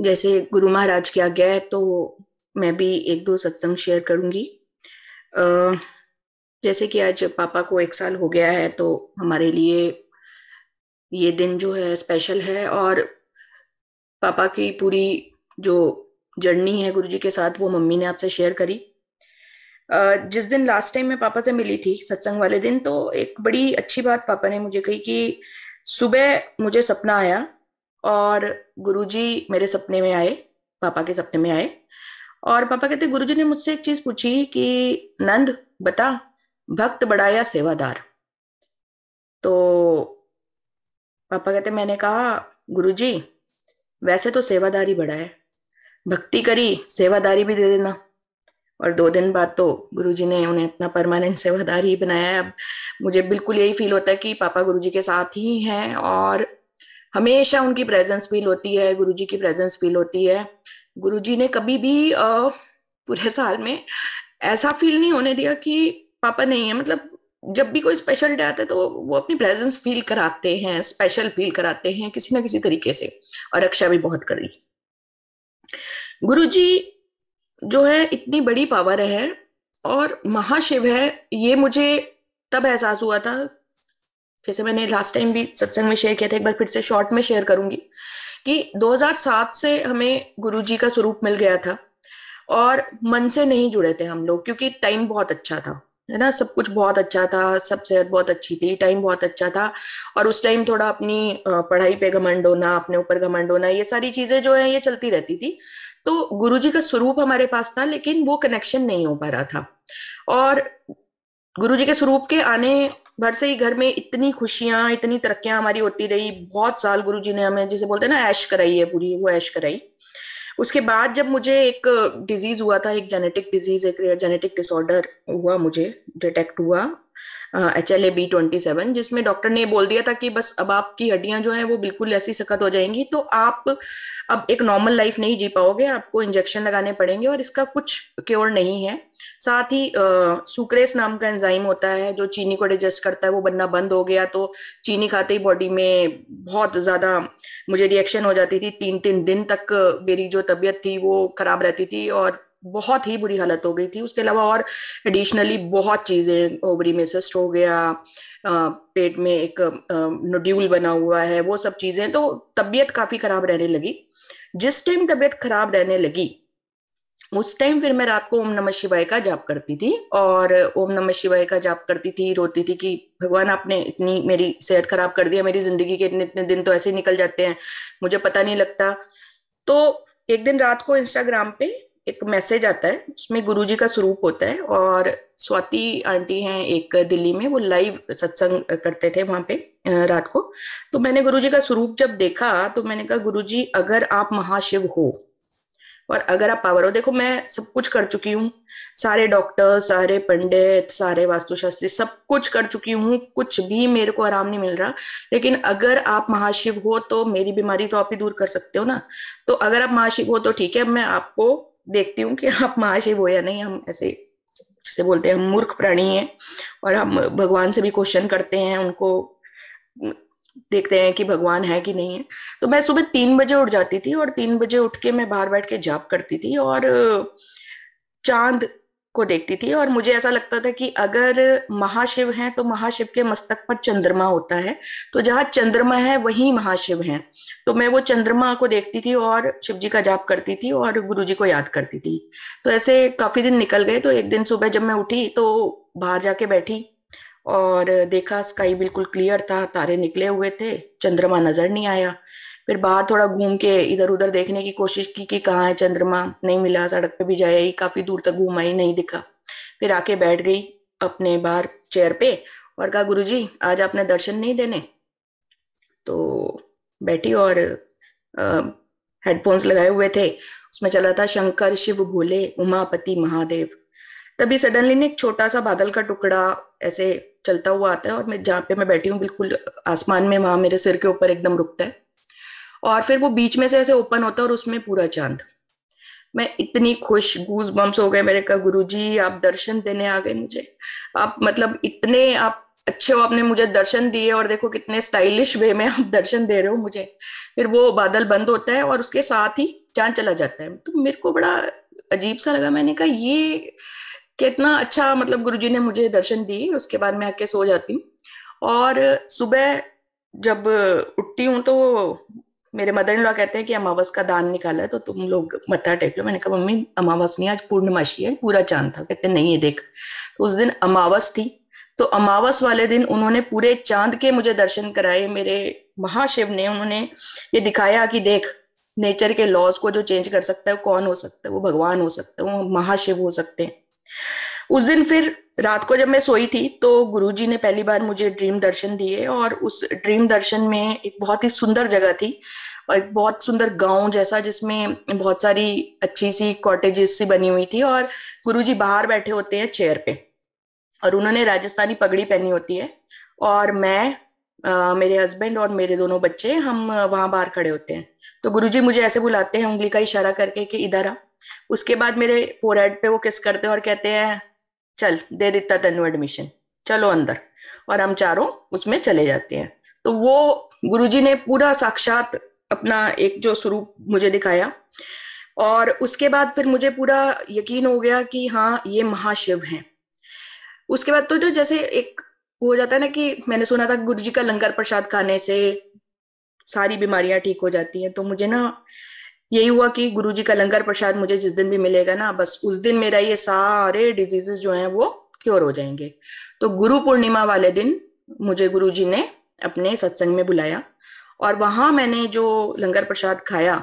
जैसे गुरु महाराज की आज्ञा है तो मैं भी एक दो सत्संग शेयर करूंगी जैसे कि आज पापा को एक साल हो गया है तो हमारे लिए ये दिन जो है स्पेशल है और पापा की पूरी जो जर्नी है गुरुजी के साथ वो मम्मी ने आपसे शेयर करी जिस दिन लास्ट टाइम मैं पापा से मिली थी सत्संग वाले दिन तो एक बड़ी अच्छी बात पापा ने मुझे कही कि सुबह मुझे सपना आया और गुरुजी मेरे सपने में आए पापा के सपने में आए और पापा कहते गुरुजी ने मुझसे एक चीज पूछी कि नंद बता भक्त बड़ा या सेवादार तो पापा कहते मैंने कहा गुरुजी वैसे तो सेवादारी बड़ा है भक्ति करी सेवादारी भी दे देना और दो दिन बाद तो गुरुजी ने उन्हें अपना परमानेंट सेवादार ही बनाया अब मुझे बिल्कुल यही फील होता है कि पापा गुरुजी के साथ ही हैं और हमेशा उनकी प्रेजेंस फील होती है जी की प्रेजेंस फील होती है जी ने कभी भी पूरे साल में ऐसा फील नहीं होने दिया कि पापा नहीं है मतलब जब भी कोई स्पेशल डे आता है तो वो अपनी प्रेजेंस फील कराते हैं स्पेशल फील कराते हैं किसी ना किसी तरीके से और रक्षा भी बहुत करी गुरु जी जो है इतनी बड़ी पावर है और महाशिव है ये मुझे तब एहसास हुआ था जैसे मैंने लास्ट टाइम भी सत्संग में शेयर किया था एक बार फिर से शॉर्ट में शेयर करूंगी कि 2007 से हमें गुरुजी का स्वरूप मिल गया था और मन से नहीं जुड़े थे हम लोग क्योंकि टाइम बहुत अच्छा था है ना सब कुछ बहुत अच्छा था सब सेहत बहुत अच्छी थी टाइम बहुत अच्छा था और उस टाइम थोड़ा अपनी पढ़ाई पे घमंड होना अपने ऊपर घमंड होना ये सारी चीजें जो है ये चलती रहती थी तो जी का स्वरूप हमारे पास था लेकिन वो कनेक्शन नहीं हो पा रहा था और गुरुजी के स्वरूप के आने भर से ही घर में इतनी खुशियां इतनी तरक्कियां हमारी होती रही बहुत साल गुरु जी ने हमें जिसे बोलते हैं ना ऐश कराई है पूरी वो ऐश कराई उसके बाद जब मुझे एक डिजीज हुआ था एक जेनेटिक डिजीज एक जेनेटिक डिसऑर्डर हुआ मुझे डिटेक्ट हुआ H L A B twenty seven जिसमें डॉक्टर ने बोल दिया था कि बस अब आपकी हड्डियां जो हैं वो बिल्कुल ऐसी सख्त हो जाएंगी तो आप अब एक नॉर्मल लाइफ नहीं जी पाओगे आपको इंजेक्शन लगाने पड़ेंगे और इसका कुछ क्योर नहीं है साथ ही सुक्रेस नाम का एंजाइम होता है जो चीनी को डाइजेस्ट करता है वो बनना बंद हो गया तो चीनी खाते ही बॉडी में बहुत ज्यादा मुझे रिएक्शन हो जाती थी तीन तीन दिन तक मेरी जो तबीयत थी वो खराब रहती थी और बहुत ही बुरी हालत हो गई थी उसके अलावा और एडिशनली बहुत चीजें ओवरी में सिस्ट हो गया पेट में एक नोड्यूल बना हुआ है वो सब चीजें तो तबीयत काफी खराब रहने लगी जिस टाइम तबीयत खराब रहने लगी उस टाइम फिर मैं रात को ओम नमः शिवाय का जाप करती थी और ओम नमः शिवाय का जाप करती थी रोती थी कि भगवान आपने इतनी मेरी सेहत खराब कर दिया मेरी जिंदगी के इतने इतने दिन तो ऐसे निकल जाते हैं मुझे पता नहीं लगता तो एक दिन रात को इंस्टाग्राम पे एक मैसेज आता है उसमें गुरुजी का स्वरूप होता है और स्वाति आंटी हैं एक दिल्ली में वो लाइव सत्संग करते थे वहां पे रात को तो मैंने गुरुजी का स्वरूप जब देखा तो मैंने कहा गुरुजी अगर आप महाशिव हो और अगर आप पावर हो देखो मैं सब कुछ कर चुकी हूँ सारे डॉक्टर सारे पंडित सारे वास्तुशास्त्री सब कुछ कर चुकी हूँ कुछ भी मेरे को आराम नहीं मिल रहा लेकिन अगर आप महाशिव हो तो मेरी बीमारी तो आप ही दूर कर सकते हो ना तो अगर आप महाशिव हो तो ठीक है मैं आपको देखती हूँ कि आप महाशिव हो या नहीं हम ऐसे जिसे बोलते हैं हम मूर्ख प्राणी हैं और हम भगवान से भी क्वेश्चन करते हैं उनको देखते हैं कि भगवान है कि नहीं है तो मैं सुबह तीन बजे उठ जाती थी और तीन बजे उठ के मैं बाहर बैठ के जाप करती थी और चांद को देखती थी और मुझे ऐसा लगता था कि अगर महाशिव हैं तो महाशिव के मस्तक पर चंद्रमा होता है तो जहाँ चंद्रमा है वही महाशिव हैं तो मैं वो चंद्रमा को देखती थी और शिव जी का जाप करती थी और गुरु जी को याद करती थी तो ऐसे काफी दिन निकल गए तो एक दिन सुबह जब मैं उठी तो बाहर जाके बैठी और देखा स्काई बिल्कुल क्लियर था तारे निकले हुए थे चंद्रमा नजर नहीं आया फिर बाहर थोड़ा घूम के इधर उधर देखने की कोशिश की कि कहाँ है चंद्रमा नहीं मिला सड़क पे भी जाया ही काफी दूर तक घूमा ही नहीं दिखा फिर आके बैठ गई अपने बाहर चेयर पे और कहा गुरु जी आज आपने दर्शन नहीं देने तो बैठी और हेडफोन्स लगाए हुए थे उसमें चला था शंकर शिव भोले उमापति महादेव तभी सडनली ने एक छोटा सा बादल का टुकड़ा ऐसे चलता हुआ आता है और मैं जहाँ पे मैं बैठी हूँ बिल्कुल आसमान में वहां मेरे सिर के ऊपर एकदम रुकता है और फिर वो बीच में से ऐसे ओपन होता है और उसमें पूरा चांद मैं इतनी खुश गूज बम्स हो गए मेरे का गुरु जी आप दर्शन देने आ गए मुझे आप मतलब इतने आप अच्छे हो आपने मुझे दर्शन दिए और देखो कितने स्टाइलिश वे में आप दर्शन दे रहे हो मुझे फिर वो बादल बंद होता है और उसके साथ ही चांद चला जाता है तो मेरे को बड़ा अजीब सा लगा मैंने कहा ये कितना अच्छा मतलब गुरु जी ने मुझे दर्शन दिए उसके बाद मैं आके सो जाती हूँ और सुबह जब उठती हूँ तो मेरे मदर इन लॉ कहते हैं कि अमावस का दान निकाला है तो तुम लोग मत्था टेक लो मैंने कहा मम्मी अमावस नहीं आज पूर्णमाशी है पूरा चांद था कहते नहीं है देख तो उस दिन अमावस थी तो अमावस वाले दिन उन्होंने पूरे चांद के मुझे दर्शन कराए मेरे महाशिव ने उन्होंने ये दिखाया कि देख नेचर के लॉज को जो चेंज कर सकता है वो कौन हो सकता है वो भगवान हो सकता है वो महाशिव हो सकते हैं उस दिन फिर रात को जब मैं सोई थी तो गुरुजी ने पहली बार मुझे ड्रीम दर्शन दिए और उस ड्रीम दर्शन में एक बहुत ही सुंदर जगह थी और एक बहुत सुंदर गांव जैसा जिसमें बहुत सारी अच्छी सी कॉटेजेस सी बनी हुई थी और गुरुजी बाहर बैठे होते हैं चेयर पे और उन्होंने राजस्थानी पगड़ी पहनी होती है और मैं आ, मेरे हस्बैंड और मेरे दोनों बच्चे हम वहां बाहर खड़े होते हैं तो गुरुजी मुझे ऐसे बुलाते हैं उंगली का इशारा करके कि इधर आ उसके बाद मेरे फोरहेड पे वो किस करते हैं और कहते हैं चल दे देता तेनु एडमिशन चलो अंदर और हम चारों उसमें चले जाते हैं तो वो गुरुजी ने पूरा साक्षात अपना एक जो स्वरूप मुझे दिखाया और उसके बाद फिर मुझे पूरा यकीन हो गया कि हाँ ये महाशिव हैं उसके बाद तो जो जैसे एक हो जाता है ना कि मैंने सुना था गुरु जी का लंगर प्रसाद खाने से सारी बीमारियां ठीक हो जाती हैं तो मुझे ना यही हुआ कि गुरु जी का लंगर प्रसाद मुझे जिस दिन भी मिलेगा ना बस उस दिन मेरा ये सारे डिजीजेस जो है वो क्योर हो जाएंगे तो गुरु पूर्णिमा वाले दिन मुझे जी ने अपने सत्संग में बुलाया और वहां मैंने जो लंगर प्रसाद खाया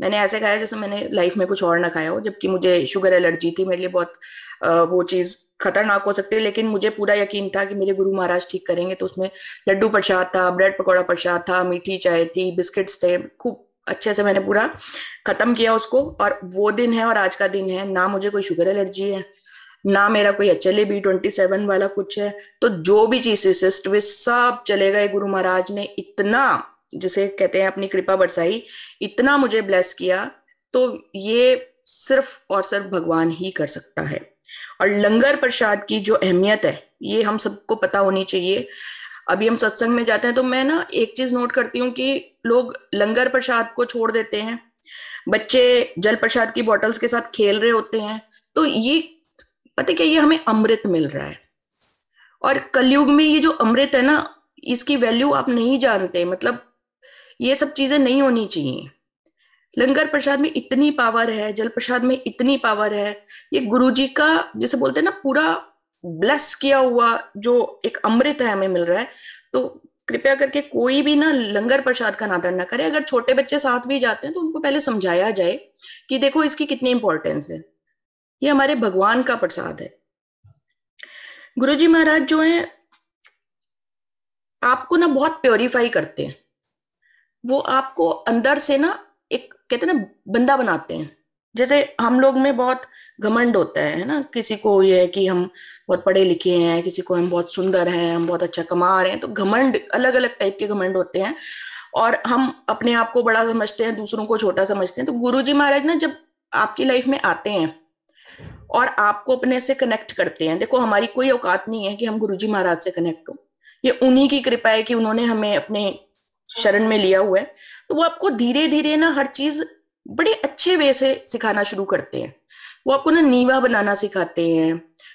मैंने ऐसे खाया जैसे मैंने लाइफ में कुछ और ना खाया हो जबकि मुझे शुगर एलर्जी थी मेरे लिए बहुत वो चीज खतरनाक हो सकती है लेकिन मुझे पूरा यकीन था कि मेरे गुरु महाराज ठीक करेंगे तो उसमें लड्डू प्रसाद था ब्रेड पकौड़ा प्रसाद था मीठी चाय थी बिस्किट्स थे खूब अच्छे से मैंने पूरा खत्म किया उसको और वो दिन है और आज का दिन है ना मुझे कोई शुगर एलर्जी है ना मेरा कोई H L B twenty seven वाला कुछ है तो जो भी चीज सिस्ट वे सब चले गए गुरु महाराज ने इतना जिसे कहते हैं अपनी कृपा बरसाई इतना मुझे ब्लेस किया तो ये सिर्फ और सिर्फ भगवान ही कर सकता है और लंगर प्रसाद की जो अहमियत है ये हम सबको पता होनी चाहिए अभी हम सत्संग में जाते हैं तो मैं ना एक चीज नोट करती हूँ कि लोग लंगर प्रसाद को छोड़ देते हैं बच्चे जल प्रसाद की बॉटल्स के साथ खेल रहे होते हैं तो ये पता क्या ये हमें अमृत मिल रहा है और कलयुग में ये जो अमृत है ना इसकी वैल्यू आप नहीं जानते मतलब ये सब चीजें नहीं होनी चाहिए लंगर प्रसाद में इतनी पावर है जल प्रसाद में इतनी पावर है ये गुरुजी का जिसे बोलते हैं ना पूरा ब्लेस किया हुआ जो एक अमृत है हमें मिल रहा है तो कृपया करके कोई भी ना लंगर प्रसाद का नादर ना करे अगर छोटे बच्चे साथ भी जाते हैं तो उनको पहले समझाया जाए कि देखो इसकी कितनी इंपॉर्टेंस है ये हमारे भगवान का प्रसाद है गुरु जी महाराज जो है आपको ना बहुत प्योरीफाई करते हैं वो आपको अंदर से ना एक कहते हैं ना बंदा बनाते हैं जैसे हम लोग में बहुत घमंड होता है ना किसी को ये है कि हम बहुत पढ़े लिखे हैं किसी को हम बहुत सुंदर हैं हम बहुत अच्छा कमा रहे हैं तो घमंड अलग अलग टाइप के घमंड होते हैं और हम अपने आप को बड़ा समझते हैं दूसरों को छोटा समझते हैं तो गुरु जी महाराज ना जब आपकी लाइफ में आते हैं और आपको अपने से कनेक्ट करते हैं देखो हमारी कोई औकात नहीं है कि हम गुरु जी महाराज से कनेक्ट हो ये उन्हीं की कृपा है कि उन्होंने हमें अपने शरण में लिया हुआ है तो वो आपको धीरे धीरे ना हर चीज बड़े अच्छे वे से सिखाना शुरू करते हैं वो आपको ना नीवा बनाना सिखाते हैं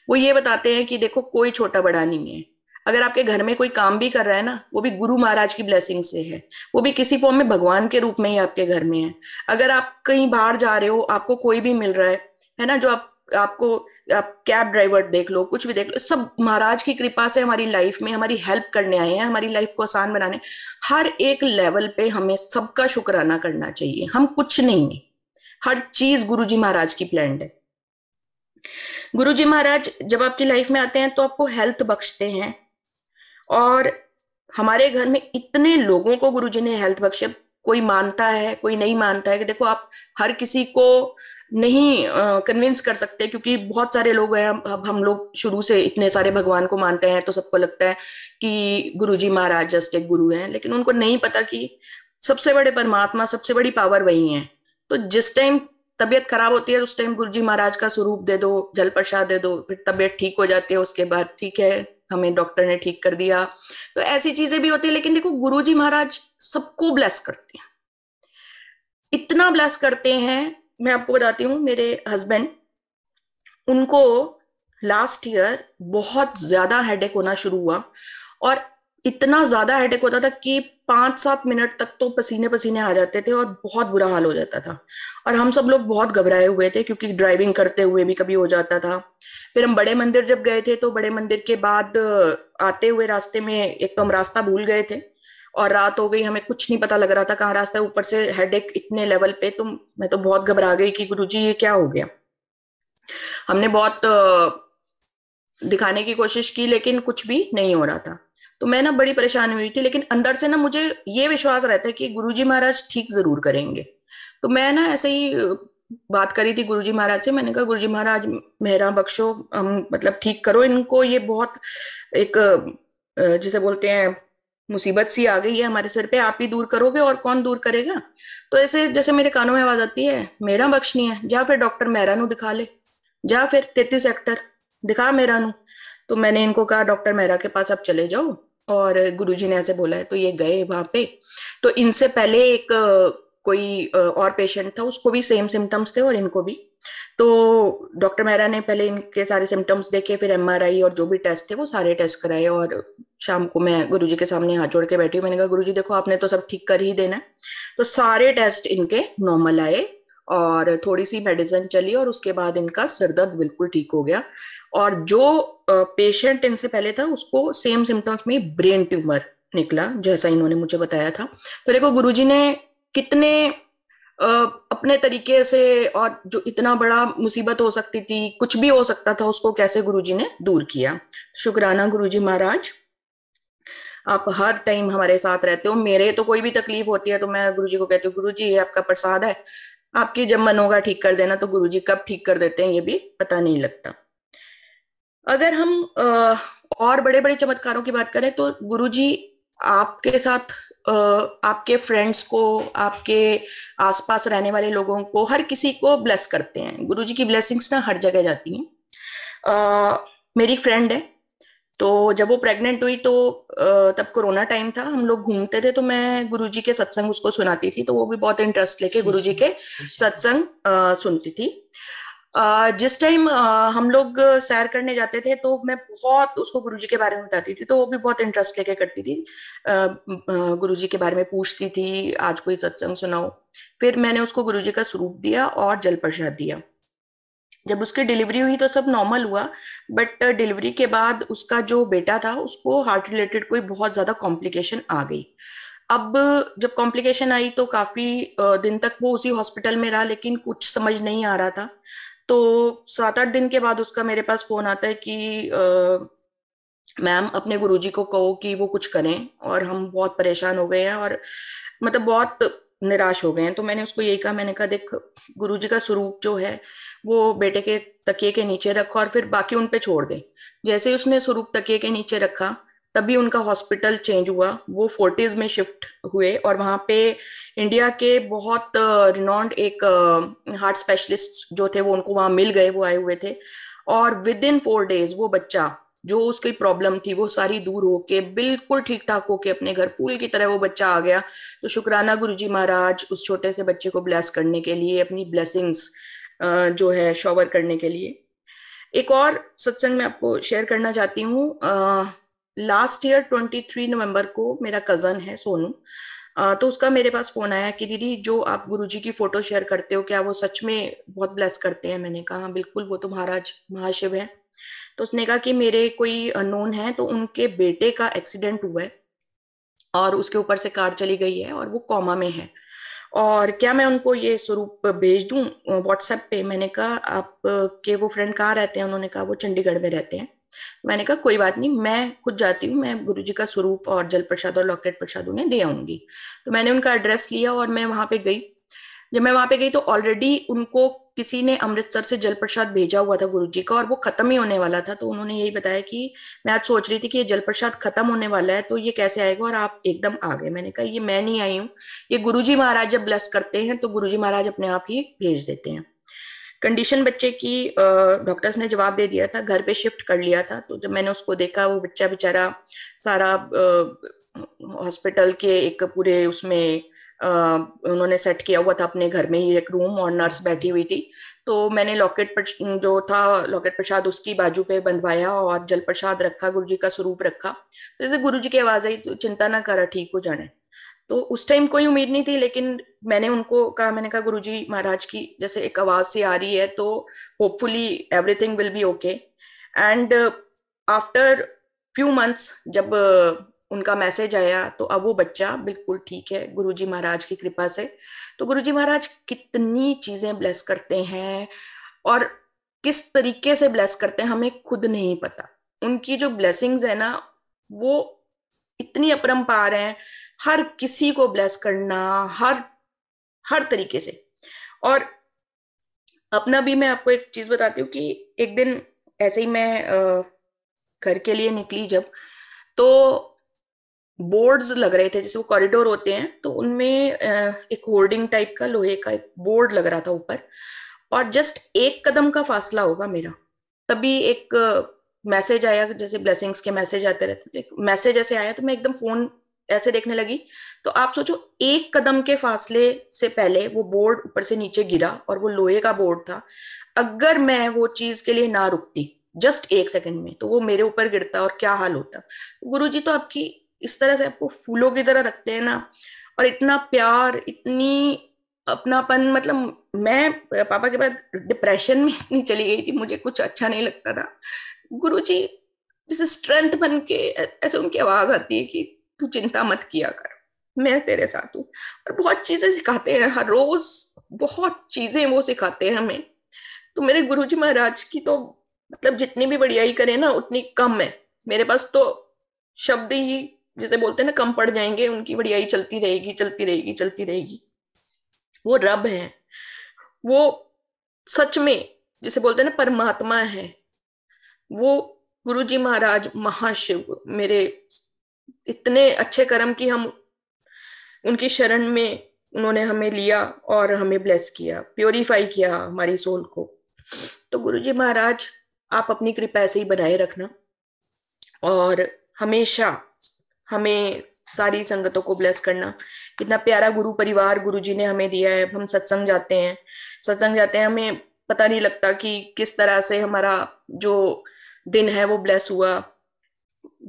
वो ये बताते हैं कि देखो कोई छोटा बड़ा नहीं है अगर आपके घर में कोई काम भी कर रहा है ना वो भी गुरु महाराज की ब्लेसिंग से है वो भी किसी फॉर्म में भगवान के रूप में ही आपके घर में है अगर आप कहीं बाहर जा रहे हो आपको कोई भी मिल रहा है है ना जो आप आपको आप कैब ड्राइवर देख लो कुछ भी देख लो सब महाराज की कृपा से हमारी लाइफ में हमारी हेल्प करने आए हैं हमारी लाइफ को आसान बनाने हर एक लेवल पे हमें सबका शुक्राना करना चाहिए हम कुछ नहीं है हर चीज गुरु जी महाराज की प्लैंड है गुरु जी महाराज जब आपकी लाइफ में आते हैं तो आपको हेल्थ बख्शते हैं और हमारे घर में इतने लोगों को गुरु जी ने हेल्थ बख्शे कोई मानता है कोई नहीं मानता है कि देखो आप हर किसी को नहीं कन्विंस कर सकते क्योंकि बहुत सारे लोग हैं अब हम लोग शुरू से इतने सारे भगवान को मानते हैं तो सबको लगता है कि गुरु जी महाराज जस्ट एक गुरु हैं लेकिन उनको नहीं पता कि सबसे बड़े परमात्मा सबसे बड़ी पावर वही है तो जिस टाइम तबियत खराब होती है उस टाइम गुरु जी महाराज का स्वरूप दे दो जल प्रसाद दे दो फिर तबियत ठीक हो जाती है उसके बाद ठीक है हमें डॉक्टर ने ठीक कर दिया तो ऐसी चीजें भी होती है लेकिन देखो गुरु जी महाराज सबको ब्लेस करते हैं इतना ब्लेस करते हैं मैं आपको बताती हूँ मेरे हस्बैंड उनको लास्ट ईयर बहुत ज्यादा हेडेक होना शुरू हुआ और इतना ज्यादा हेडेक होता था कि पांच सात मिनट तक तो पसीने पसीने आ जाते थे और बहुत बुरा हाल हो जाता था और हम सब लोग बहुत घबराए हुए थे क्योंकि ड्राइविंग करते हुए भी कभी हो जाता था फिर हम बड़े मंदिर जब गए थे तो बड़े मंदिर के बाद आते हुए रास्ते में एक तो हम रास्ता भूल गए थे और रात हो गई हमें कुछ नहीं पता लग रहा था कहाँ रास्ता है ऊपर से हेडेक इतने लेवल पे तो मैं तो बहुत घबरा गई कि गुरु जी ये क्या हो गया हमने बहुत दिखाने की कोशिश की लेकिन कुछ भी नहीं हो रहा था तो मैं ना बड़ी परेशान हुई थी लेकिन अंदर से ना मुझे ये विश्वास रहता है कि गुरुजी महाराज ठीक जरूर करेंगे तो मैं ना ऐसे ही बात करी थी गुरुजी महाराज से मैंने कहा गुरुजी महाराज मेहरा बख्शो हम मतलब ठीक करो इनको ये बहुत एक जिसे बोलते हैं मुसीबत सी आ गई है हमारे सिर पे आप ही दूर करोगे और कौन दूर करेगा तो ऐसे जैसे मेरे कानों में आवाज आती है मेरा बख्श नहीं है जा फिर डॉक्टर मेहरा नु दिखा ले जा फिर तैतीस सेक्टर दिखा मेरा नु तो मैंने इनको कहा डॉक्टर मेहरा के पास आप चले जाओ और गुरुजी ने ऐसे बोला है तो ये गए वहां पे तो इनसे पहले एक कोई और पेशेंट था उसको भी सेम सिम्टम्स थे और इनको भी तो डॉक्टर मेहरा ने पहले इनके सारे सिम्टम्स देखे फिर एमआरआई और जो भी टेस्ट थे वो सारे टेस्ट कराए और शाम को मैं गुरुजी के सामने हाथ जोड़ के बैठी हूँ मैंने कहा गुरुजी देखो आपने तो सब ठीक कर ही देना तो सारे टेस्ट इनके नॉर्मल आए और थोड़ी सी मेडिसिन चली और उसके बाद इनका सरदर्द दर्द बिल्कुल ठीक हो गया और जो पेशेंट इनसे पहले था उसको सेम सिम्टम्स में ब्रेन ट्यूमर निकला जैसा इन्होंने मुझे बताया था तो देखो गुरुजी ने कितने अपने तरीके से और जो इतना बड़ा मुसीबत हो सकती थी कुछ भी हो सकता था उसको कैसे गुरुजी ने दूर किया शुक्राना गुरुजी महाराज आप हर टाइम हमारे साथ रहते हो मेरे तो कोई भी तकलीफ होती है तो मैं गुरुजी को कहती हूँ गुरुजी ये आपका प्रसाद है आपकी जब मन होगा ठीक कर देना तो गुरुजी कब ठीक कर देते हैं ये भी पता नहीं लगता अगर हम और बड़े बड़े चमत्कारों की बात करें तो गुरु जी आपके साथ आपके फ्रेंड्स को आपके आसपास रहने वाले लोगों को हर किसी को ब्लेस करते हैं गुरु जी की ब्लेसिंग्स ना हर जगह जाती हैं मेरी फ्रेंड है तो जब वो प्रेग्नेंट हुई तो तब कोरोना टाइम था हम लोग घूमते थे तो मैं गुरुजी के सत्संग उसको सुनाती थी तो वो भी बहुत इंटरेस्ट लेके गुरुजी के सत्संग सुनती थी जिस टाइम हम लोग सैर करने जाते थे तो मैं बहुत उसको गुरुजी के बारे में बताती थी तो वो भी बहुत इंटरेस्ट लेके करती थी गुरुजी के बारे में पूछती थी आज कोई सत्संग सुनाओ फिर मैंने उसको गुरुजी का स्वरूप दिया और जल प्रसाद दिया जब उसकी डिलीवरी हुई तो सब नॉर्मल हुआ बट डिलीवरी के बाद उसका जो बेटा था उसको हार्ट रिलेटेड कोई बहुत ज्यादा कॉम्प्लिकेशन आ गई अब जब कॉम्प्लिकेशन आई तो काफी दिन तक वो उसी हॉस्पिटल में रहा लेकिन कुछ समझ नहीं आ रहा था तो सात आठ दिन के बाद उसका मेरे पास फोन आता है कि मैम अपने गुरुजी को कहो कि वो कुछ करें और हम बहुत परेशान हो गए हैं और मतलब बहुत निराश हो गए हैं तो मैंने उसको यही कहा मैंने कहा देख गुरुजी का स्वरूप जो है वो बेटे के तकिए के नीचे रखो और फिर बाकी उन पे छोड़ दे जैसे उसने स्वरूप तकिए के नीचे रखा तभी उनका हॉस्पिटल चेंज हुआ वो फोर्टीज में शिफ्ट हुए और वहां पे इंडिया के बहुत रिनॉन्ड एक हार्ट स्पेशलिस्ट जो थे वो उनको वहां मिल गए वो आए हुए थे और विद इन फोर डेज वो बच्चा जो उसकी प्रॉब्लम थी वो सारी दूर होके बिल्कुल ठीक ठाक होके अपने घर फूल की तरह वो बच्चा आ गया तो शुक्राना गुरु जी महाराज उस छोटे से बच्चे को ब्लेस करने के लिए अपनी ब्लेसिंग्स जो है शॉवर करने के लिए एक और सत्संग में आपको शेयर करना चाहती हूँ लास्ट ईयर 23 नवंबर को मेरा कजन है सोनू तो उसका मेरे पास फोन आया कि दीदी जो आप गुरुजी की फोटो शेयर करते हो क्या वो सच में बहुत ब्लेस करते हैं मैंने कहा हाँ बिल्कुल वो तो महाराज महाशिव है तो उसने कहा कि मेरे कोई नोन है तो उनके बेटे का एक्सीडेंट हुआ है और उसके ऊपर से कार चली गई है और वो कॉमा में है और क्या मैं उनको ये स्वरूप भेज दूं व्हाट्सएप पे मैंने कहा आप के वो फ्रेंड कहाँ रहते हैं उन्होंने कहा वो चंडीगढ़ में रहते हैं मैंने कहा कोई बात नहीं मैं खुद जाती हूँ मैं गुरु जी का स्वरूप और जल प्रसाद और लॉकेट प्रसाद उन्हें दे आऊंगी तो मैंने उनका एड्रेस लिया और मैं वहां पे गई जब मैं वहां पे गई तो ऑलरेडी उनको किसी ने अमृतसर से जल प्रसाद भेजा हुआ था गुरु जी का और वो खत्म ही होने वाला था तो उन्होंने यही बताया कि मैं आज सोच रही थी कि ये जल प्रसाद खत्म होने वाला है तो ये कैसे आएगा और आप एकदम आ गए मैंने कहा ये मैं नहीं आई हूँ ये गुरु जी महाराज जब ब्लस करते हैं तो गुरु जी महाराज अपने आप ही भेज देते हैं कंडीशन बच्चे की डॉक्टर्स ने जवाब दे दिया था घर पे शिफ्ट कर लिया था तो जब मैंने उसको देखा वो बच्चा बेचारा सारा हॉस्पिटल के एक पूरे उसमें उन्होंने सेट किया हुआ था अपने घर में ही एक रूम और नर्स बैठी हुई थी तो मैंने लॉकेट पर जो था लॉकेट प्रसाद उसकी बाजू पे बंधवाया और जल प्रसाद रखा गुरु जी का स्वरूप रखा तो जैसे गुरु जी की आवाज आई तो चिंता ना करा ठीक हो जाना तो उस टाइम कोई उम्मीद नहीं थी लेकिन मैंने उनको कहा मैंने कहा गुरुजी महाराज की जैसे एक आवाज सी आ रही है तो hopefully everything will be okay and after few months जब uh, उनका मैसेज आया तो अब वो बच्चा बिल्कुल ठीक है गुरुजी महाराज की कृपा से तो गुरुजी महाराज कितनी चीजें ब्लेस करते हैं और किस तरीके से ब्लेस करते हैं हमें खुद नहीं पता उनकी जो ब्लेसिंग्स है ना वो इतनी अपरम्पार हैं हर किसी को ब्लेस करना हर हर तरीके से और अपना भी मैं आपको एक चीज बताती हूँ कि एक दिन ऐसे ही मैं घर के लिए निकली जब तो बोर्ड्स लग रहे थे जैसे वो कॉरिडोर होते हैं तो उनमें एक होर्डिंग टाइप का लोहे का एक बोर्ड लग रहा था ऊपर और जस्ट एक कदम का फासला होगा मेरा तभी एक मैसेज आया जैसे ब्लेसिंग्स के मैसेज आते रहते मैसेज ऐसे आया तो मैं एकदम फोन ऐसे देखने लगी तो आप सोचो एक कदम के फासले से पहले वो बोर्ड ऊपर से नीचे गिरा और वो लोहे का बोर्ड था अगर मैं वो चीज के लिए ना रुकती जस्ट एक सेकंड में तो वो मेरे ऊपर गिरता और क्या हाल होता तो गुरु जी तो आपकी इस तरह से आपको फूलों की तरह रखते हैं ना और इतना प्यार इतनी अपनापन मतलब मैं पापा के बाद डिप्रेशन में इतनी चली गई थी मुझे कुछ अच्छा नहीं लगता था गुरु जी जैसे स्ट्रेंथ बन के ऐसे उनकी आवाज आती है कि तू चिंता मत किया कर मैं तेरे साथ हूँ और बहुत चीजें सिखाते हैं हर रोज बहुत चीजें वो सिखाते हैं हमें तो मेरे गुरु जी महाराज की तो मतलब जितनी भी बढ़ियाई करे ना उतनी कम है मेरे पास तो शब्द ही जिसे बोलते हैं ना कम पड़ जाएंगे उनकी बढ़ियाई चलती रहेगी चलती रहेगी चलती रहेगी वो रब है वो सच में जिसे बोलते हैं ना परमात्मा है वो गुरु जी महाराज महाशिव मेरे इतने अच्छे कर्म की हम उनकी शरण में उन्होंने हमें लिया और हमें ब्लेस किया प्योरीफाई किया हमारी सोल को तो गुरु जी महाराज आप अपनी कृपा ऐसे ही बनाए रखना और हमेशा हमें सारी संगतों को ब्लेस करना इतना प्यारा गुरु परिवार गुरु जी ने हमें दिया है हम सत्संग जाते हैं सत्संग जाते हैं हमें पता नहीं लगता कि किस तरह से हमारा जो दिन है वो ब्लेस हुआ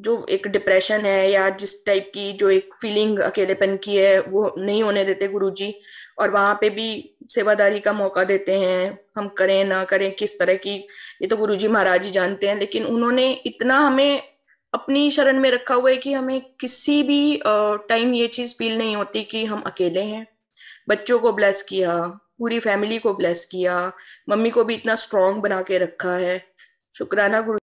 जो एक डिप्रेशन है या जिस टाइप की जो एक फीलिंग अकेलेपन की है वो नहीं होने देते गुरुजी और वहां पे भी सेवादारी का मौका देते हैं हम करें ना करें किस तरह की ये तो गुरुजी महाराज ही जानते हैं लेकिन उन्होंने इतना हमें अपनी शरण में रखा हुआ है कि हमें किसी भी टाइम ये चीज फील नहीं होती कि हम अकेले हैं बच्चों को ब्लेस किया पूरी फैमिली को ब्लेस किया मम्मी को भी इतना स्ट्रांग बना के रखा है शुक्राना गुरु